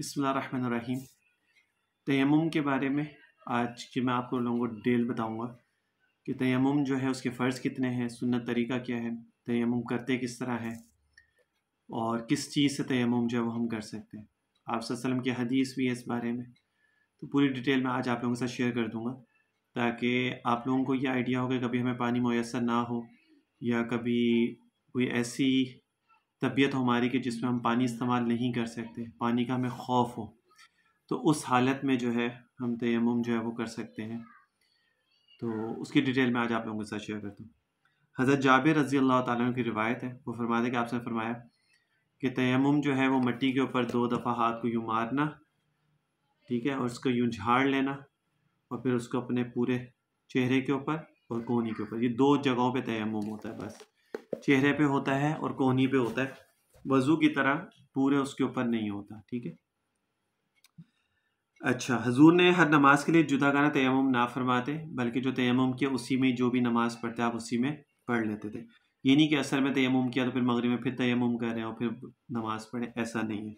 बसमीम तयम के बारे में आज की मैं आपको लोगों को डिटेल बताऊंगा कि तयम जो है उसके फ़र्ज़ कितने हैं सुन्नत तरीका क्या है तयम करते किस तरह है और किस चीज़ से तयम जो है वो हम कर सकते हैं आप वसल्लम की हदीस भी है इस बारे में तो पूरी डिटेल मैं आज आप लोगों के साथ शेयर कर दूँगा ताकि आप लोगों को यह आइडिया हो कि कभी हमें पानी मैसर ना हो या कभी कोई ऐसी तबीयत हमारी कि जिसमें हम पानी इस्तेमाल नहीं कर सकते पानी का हमें खौफ हो तो उस हालत में जो है हम तयम जो है वो कर सकते हैं तो उसकी डिटेल में आज आप लोगों के साथ शेयर करता हूँ हज़रत जाबिर रज़ी अल्लाह तुम की रिवायत है वो दे कि आपसे फरमाया कि तयम जो है वो मिट्टी के ऊपर दो दफ़ा हाथ को यूँ मारना ठीक है और उसको यूँ झाड़ लेना और फिर उसको अपने पूरे चेहरे के ऊपर और कोहनी के ऊपर ये दो जगहों पे तयम होता है बस चेहरे पे होता है और कोहनी पे होता है वज़ू की तरह पूरे उसके ऊपर नहीं होता ठीक है अच्छा हजूर ने हर नमाज के लिए जुदा गाना तयम ना फरमाते बल्कि जो तयम किया उसी में जो भी नमाज पढ़ते आप उसी में पढ़ लेते थे ये नहीं कि असर में तयम किया तो फिर मगरब में फिर तयम कर रहे हैं और फिर नमाज पढ़े ऐसा नहीं है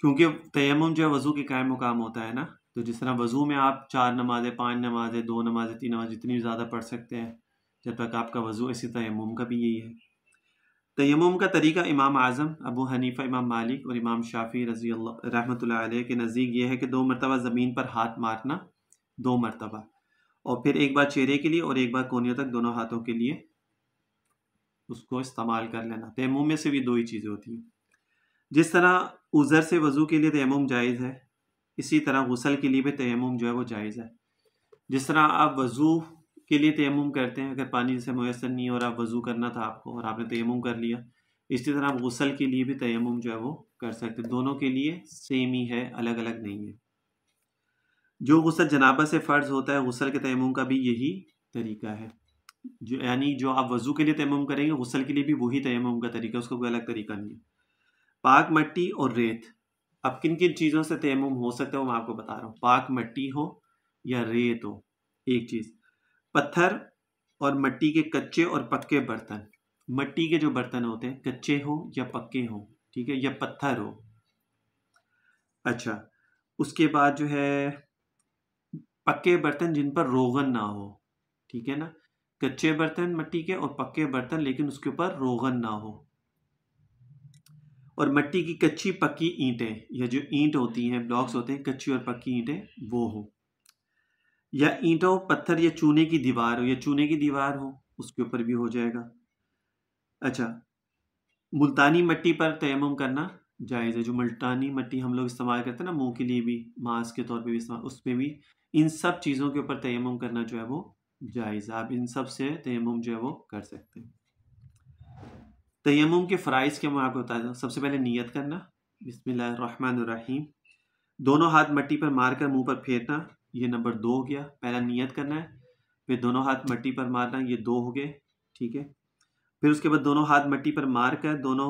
क्योंकि तयम जो है वज़ू के कायम मुकाम होता है ना तो जिस तरह वज़ू में आप चार नमाज़ें पाँच नमाज़ें दो नमाज़ें तीन नमाज जितनी ज़्यादा पढ़ सकते हैं जब तक आपका वज़ू इसी तयम का भी यही है तयम का तरीका इमाम आज़म अबू हनीफ़ा इमाम मालिक और इमाम शाफ़ी रजी रहमत के नज़दीक यह है कि दो मरतबा ज़मीन पर हाथ मारना दो मरतबा और फिर एक बार चेहरे के लिए और एक बार कोनियों तक दोनों हाथों के लिए उसको इस्तेमाल कर लेना तयम में से भी दो ही चीज़ें होती हैं जिस तरह उज़र से वज़ू के लिए तयम जायज़ है इसी तरह गसल के लिए भी तयम जो है वो जायज़ है जिस तरह आप वज़ू के लिए तयम तो करते हैं अगर पानी से मैसर नहीं हो रहा वज़ू करना था आपको और आपने तयमुम तो कर लिया इसी तरह आप गसल के लिए भी तयमुम तो जो है वो कर सकते हैं दोनों के लिए सेम ही है अलग अलग नहीं है जो गसल जनाबा से फ़र्ज होता है गसल के तयम का भी यही तरीका है जो यानी जो आप वज़ू के लिए तयमुम करेंगे गसल के लिए भी वही तयम का तरीका है उसका कोई अलग तरीका नहीं है पाक मट्टी और रेत अब किन किन चीज़ों से तयम हो सकता है वो मैं आपको बता रहा हूँ पाक मट्टी हो या रेत हो एक चीज़ पत्थर और मट्टी के कच्चे और पक्के बर्तन मट्टी के जो बर्तन होते हैं कच्चे हो या पक्के हो ठीक है या पत्थर हो अच्छा उसके बाद जो है पक्के बर्तन जिन पर रोगन ना हो ठीक है ना कच्चे बर्तन मट्टी के और पक्के बर्तन लेकिन उसके ऊपर रोगन ना हो और मट्टी की कच्ची पक्की ईंटें या जो ईंट होती हैं ब्लॉक्स होते हैं कच्ची और पक्की ईंटें वो हो या ईंटों पत्थर या चूने की दीवार हो या चूने की दीवार हो उसके ऊपर भी हो जाएगा अच्छा मुल्तानी मिट्टी पर तयम करना जायज़ है जो मुल्तानी मिट्टी हम लोग इस्तेमाल करते हैं ना मुंह के लिए भी मांस के तौर पे भी इस्तेमाल उस पर भी इन सब चीज़ों के ऊपर तयम करना जो है वो जायज़ है आप इन सब से तयम जो है वो कर सकते हैं तयम के फ़राइज़ के मैं आपको बता दूँ सबसे पहले नीयत करना बिसमीम दोनों हाथ मट्टी पर मारकर मुंह पर फेरना ये नंबर दो हो गया पहला नियत करना है फिर दोनों हाथ मट्टी पर मारना ये दो हो गए ठीक है फिर उसके बाद दोनों हाथ मट्टी पर मार कर दोनों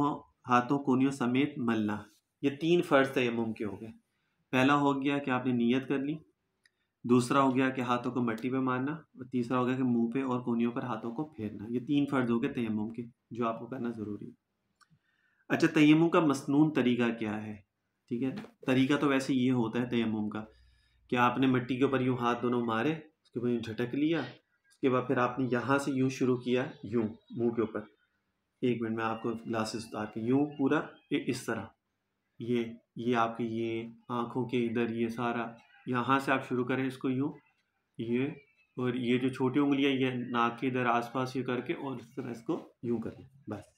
हाथों कोनियों समेत मलना ये तीन फ़र्ज थे मुम के हो गए पहला हो गया कि आपने नियत कर ली दूसरा हो गया कि हाथों को मट्टी पर मारना और तीसरा हो गया कि मुंह पे और कोनियों पर हाथों को फेरना ये तीन फ़र्ज हो गए तयमुम के जो आपको करना ज़रूरी है अच्छा तयम का मसनून तरीका क्या है ठीक है तरीका तो वैसे ये होता है तयमुम का क्या आपने मिट्टी के ऊपर यूँ हाथ दोनों मारे उसके ऊपर यूँ झटक लिया उसके बाद फिर आपने यहाँ से यूँ शुरू किया यूँ मुंह के ऊपर एक मिनट में आपको ग्लासेस उतार के यूँ पूरा इस तरह ये ये आपके ये आँखों के इधर ये सारा यहाँ से आप शुरू करें इसको यूँ ये और ये जो छोटी उंगलियाँ ये नाक के इधर आसपास ये करके और इस तरह इसको यूँ करें बस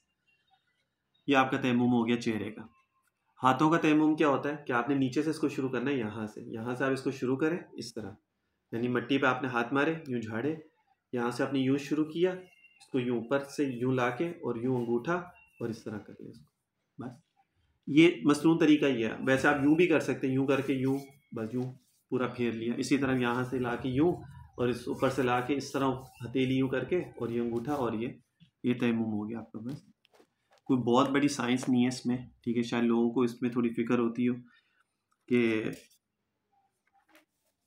ये आपका तयमुम हो गया चेहरे का हाथों का तयमुम क्या होता है कि आपने नीचे से इसको शुरू करना है यहाँ से यहाँ से आप इसको शुरू करें इस तरह यानी मट्टी पे आपने हाथ मारे यूँ झाड़े यहाँ से आपने यूँ शुरू किया इसको यूँ ऊपर से यूँ ला के और यूँ अंगूठा और इस तरह कर लिया इसको बस ये मसनू तरीका ही है वैसे आप यूँ भी कर सकते हैं यूँ करके यूँ बस यूँ पूरा फेर लिया इसी तरह यहाँ से ला के यूँ और इस ऊपर से ला के इस तरह हथेली यूँ करके और ये अंगूठा और ये ये तयमुम हो गया आपका बस कोई बहुत बड़ी साइंस नहीं है इसमें ठीक है शायद लोगों को इसमें थोड़ी फिक्र होती हो कि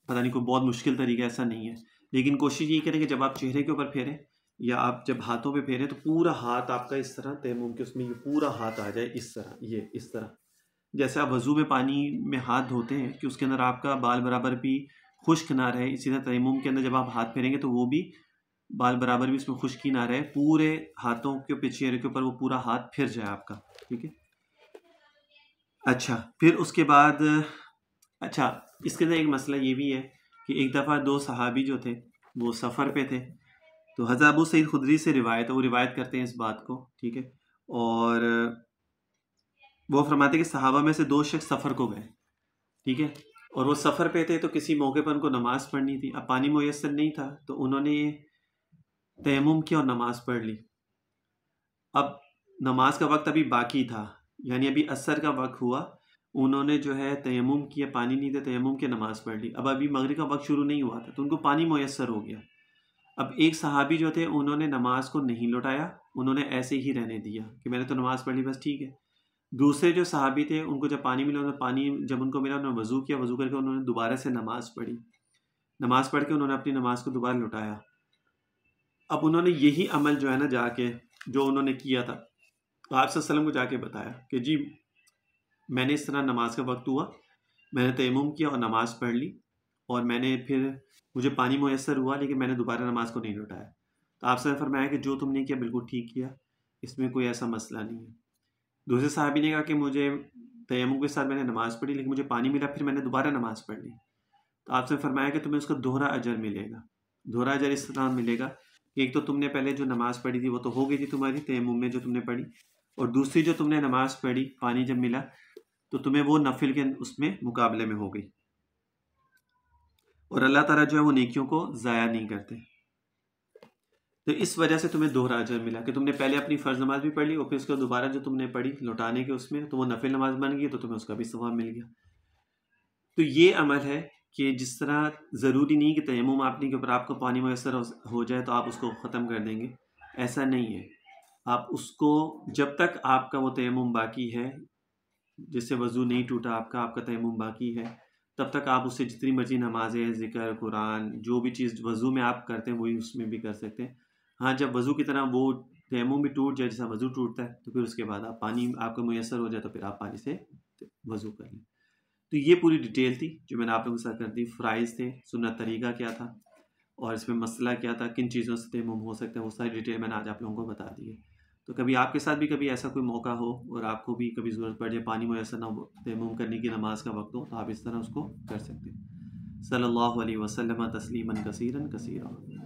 पता नहीं कोई बहुत मुश्किल तरीका ऐसा नहीं है लेकिन कोशिश ये करें कि जब आप चेहरे के ऊपर फेरें या आप जब हाथों पे फेरें तो पूरा हाथ आपका इस तरह तयमुम के उसमें ये पूरा हाथ आ जाए इस तरह ये इस तरह जैसे आप वज़ू में पानी में हाथ धोते हैं कि उसके अंदर आपका बाल बराबर भी खुश्क ना रहे इसी तरह तयमुम के अंदर जब आप हाथ फेरेंगे तो वो भी बाल बराबर भी इसमें खुश्की ना रहे पूरे हाथों के पीछे के ऊपर वो पूरा हाथ फिर जाए आपका ठीक है अच्छा फिर उसके बाद अच्छा इसके अंदर एक मसला ये भी है कि एक दफ़ा दो सहाबी जो थे वो सफ़र पे थे तो हज़रत अबू सईद खुदरी से रिवायत है वो रिवायत करते हैं इस बात को ठीक है और वो फरमाते कि सहाबा में से दो शख्स सफ़र को गए ठीक है और वो सफ़र पे थे तो किसी मौके पर उनको नमाज़ पढ़नी थी अब पानी मैसर नहीं था तो उन्होंने तयम की और नमाज़ पढ़ ली अब नमाज का वक्त अभी बाकी था यानी अभी असर का वक्त हुआ उन्होंने जो है तयम किया पानी नहीं था तयम के नमाज़ पढ़ ली अब अभी मगरब का वक्त शुरू नहीं हुआ था तो उनको पानी मैसर हो गया अब एक सहाबी जो थे उन्होंने नमाज को नहीं लौटाया उन्होंने ऐसे ही रहने दिया कि मैंने तो नमाज़ पढ़ ली बस ठीक है दूसरे जो सहाबी थे उनको जब पानी मिला उन्होंने पानी जब उनको मिला उन्होंने वज़ू किया वज़ू करके उन्होंने दोबारा से नमाज़ पढ़ी नमाज़ पढ़ के उन्होंने अपनी नमाज़ को दोबारा लुटाया अब उन्होंने यही अमल जो है ना जाके जो उन्होंने किया था तो आप वसल्लम को जाके बताया कि जी मैंने इस तरह नमाज का वक्त हुआ मैंने तयम किया और नमाज़ पढ़ ली और मैंने फिर मुझे पानी मैसर हुआ लेकिन मैंने दोबारा नमाज को नहीं लौटाया तो आपसे फरमाया कि जो तुमने किया बिल्कुल ठीक किया इसमें कोई ऐसा मसला नहीं है दूसरे साहबी ने कहा कि मुझे तयम के साथ मैंने नमाज़ पढ़ी लेकिन मुझे पानी मिला फिर मैंने दोबारा नमाज़ पढ़ ली तो आपसे फरमाया कि तुम्हें उसका दोहरा अजर मिलेगा दोहरा अजर इस तरह मिलेगा एक तो तुमने पहले जो नमाज़ पढ़ी थी वो तो हो गई थी तुम्हारी तयमुम में जो तुमने पढ़ी और दूसरी जो तुमने नमाज़ पढ़ी पानी जब मिला तो तुम्हें वो नफिल के उसमें मुकाबले में हो गई और अल्लाह ताला जो है वो नेकियों को ज़ाया नहीं करते तो इस वजह से तुम्हें दोहरा अजर मिला कि तुमने पहले अपनी फ़र्ज़ नमाज भी पढ़ ली और फिर उसके दोबारा जो तुमने पढ़ी लौटाने के उसमें तो वो नफिल नमाज बन गई तो तुम्हें उसका भी सवाब मिल गया तो ये अमल है कि जिस तरह ज़रूरी नहीं कि तयमुम आपने के ऊपर आपको पानी मैसर हो जाए तो आप उसको ख़त्म कर देंगे ऐसा नहीं है आप उसको जब तक आपका वो तयम बाकी है जिससे वज़ू नहीं टूटा आपका आपका तयम बाकी है तब तक आप उससे जितनी मर्ज़ी नमाजें ज़िक्र कुरान जो भी चीज़ वज़ू में आप करते हैं वही उसमें भी कर सकते हैं हाँ जब वज़ू की तरह वो तयमुम भी टूट जाए जैसा वज़ू टूटता है तो फिर उसके बाद आप पानी आपका मैसर हो जाए तो फिर आप पानी से वज़ू कर लें तो ये पूरी डिटेल थी जो मैंने आप लोगों के साथ कर दी फ़्राइज़ थे सुनना तरीका क्या था और इसमें मसला क्या था किन चीज़ों से तयम हो सकता है वो सारी डिटेल मैंने आज आप लोगों को बता दी है तो कभी आपके साथ भी कभी ऐसा कोई मौका हो और आपको भी कभी ज़रूरत पड़ जाए पानी मैसर ना हो करने की नमाज का वक्त हो तो आप इस तरह उसको कर सकते हैं सल्लल्लाहु अलैहि वसल्लम तस्लीमन कसीरन कसीरा